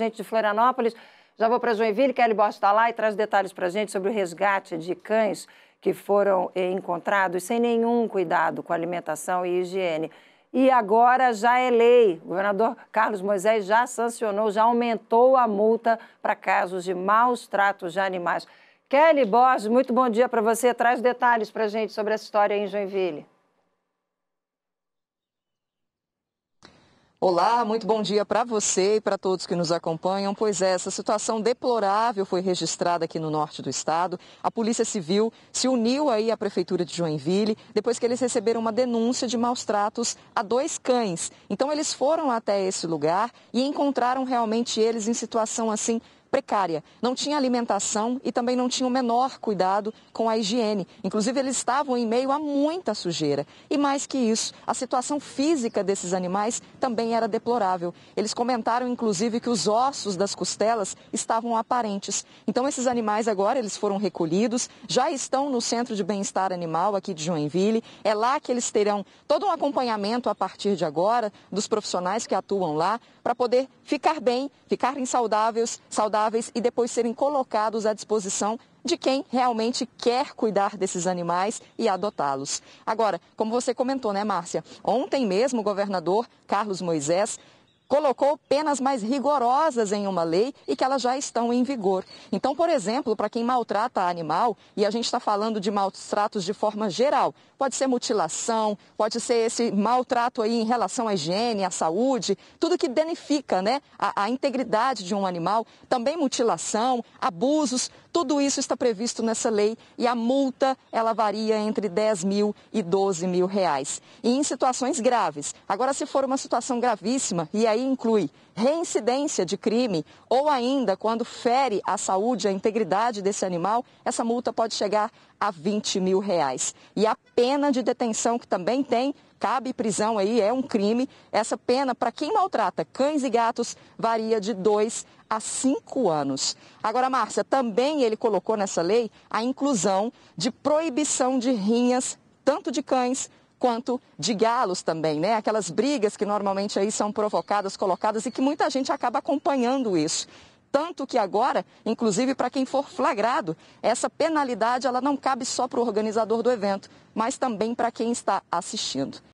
gente de Florianópolis. Já vou para Joinville, Kelly Bosch está lá e traz detalhes para a gente sobre o resgate de cães que foram eh, encontrados sem nenhum cuidado com alimentação e higiene. E agora já é lei. O governador Carlos Moisés já sancionou, já aumentou a multa para casos de maus tratos de animais. Kelly Borges, muito bom dia para você. Traz detalhes para a gente sobre essa história em Joinville. Olá, muito bom dia para você e para todos que nos acompanham. Pois é, essa situação deplorável foi registrada aqui no norte do estado. A Polícia Civil se uniu aí à Prefeitura de Joinville depois que eles receberam uma denúncia de maus tratos a dois cães. Então eles foram até esse lugar e encontraram realmente eles em situação assim precária. Não tinha alimentação e também não tinha o menor cuidado com a higiene. Inclusive, eles estavam em meio a muita sujeira. E mais que isso, a situação física desses animais também era deplorável. Eles comentaram, inclusive, que os ossos das costelas estavam aparentes. Então, esses animais agora eles foram recolhidos, já estão no Centro de Bem-Estar Animal aqui de Joinville. É lá que eles terão todo um acompanhamento a partir de agora dos profissionais que atuam lá para poder ficar bem, ficarem saudáveis, saudáveis e depois serem colocados à disposição de quem realmente quer cuidar desses animais e adotá-los. Agora, como você comentou, né, Márcia? Ontem mesmo o governador Carlos Moisés colocou penas mais rigorosas em uma lei e que elas já estão em vigor. Então, por exemplo, para quem maltrata animal, e a gente está falando de maus tratos de forma geral, pode ser mutilação, pode ser esse maltrato aí em relação à higiene, à saúde, tudo que danifica né, a, a integridade de um animal, também mutilação, abusos, tudo isso está previsto nessa lei e a multa ela varia entre 10 mil e 12 mil reais. E em situações graves. Agora, se for uma situação gravíssima, e aí aí inclui reincidência de crime ou ainda quando fere a saúde, a integridade desse animal, essa multa pode chegar a 20 mil reais. E a pena de detenção que também tem cabe prisão aí, é um crime. Essa pena para quem maltrata cães e gatos varia de 2 a 5 anos. Agora, Márcia, também ele colocou nessa lei a inclusão de proibição de rinhas, tanto de cães quanto de galos também, né? Aquelas brigas que normalmente aí são provocadas, colocadas e que muita gente acaba acompanhando isso. Tanto que agora, inclusive para quem for flagrado, essa penalidade ela não cabe só para o organizador do evento, mas também para quem está assistindo.